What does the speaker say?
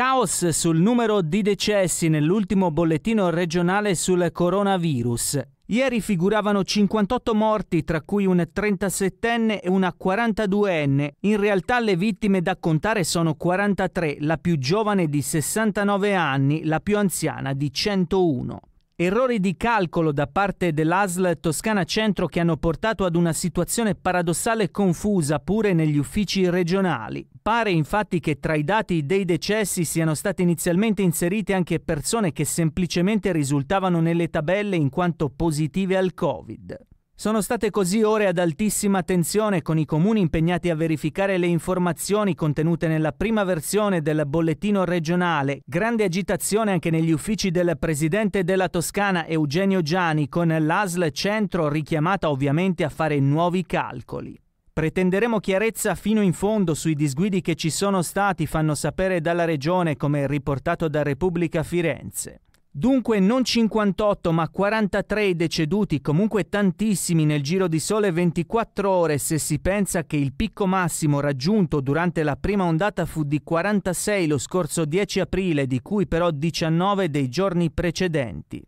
Caos sul numero di decessi nell'ultimo bollettino regionale sul coronavirus. Ieri figuravano 58 morti, tra cui un 37enne e una 42enne. In realtà le vittime da contare sono 43, la più giovane di 69 anni, la più anziana di 101. Errori di calcolo da parte dell'ASL Toscana Centro che hanno portato ad una situazione paradossale e confusa pure negli uffici regionali. Pare infatti che tra i dati dei decessi siano state inizialmente inserite anche persone che semplicemente risultavano nelle tabelle in quanto positive al Covid. Sono state così ore ad altissima tensione con i comuni impegnati a verificare le informazioni contenute nella prima versione del bollettino regionale, grande agitazione anche negli uffici del presidente della Toscana Eugenio Gianni con l'ASL Centro richiamata ovviamente a fare nuovi calcoli. Pretenderemo chiarezza fino in fondo sui disguidi che ci sono stati, fanno sapere dalla regione come riportato da Repubblica Firenze. Dunque non 58 ma 43 i deceduti, comunque tantissimi nel giro di sole 24 ore se si pensa che il picco massimo raggiunto durante la prima ondata fu di 46 lo scorso 10 aprile, di cui però 19 dei giorni precedenti.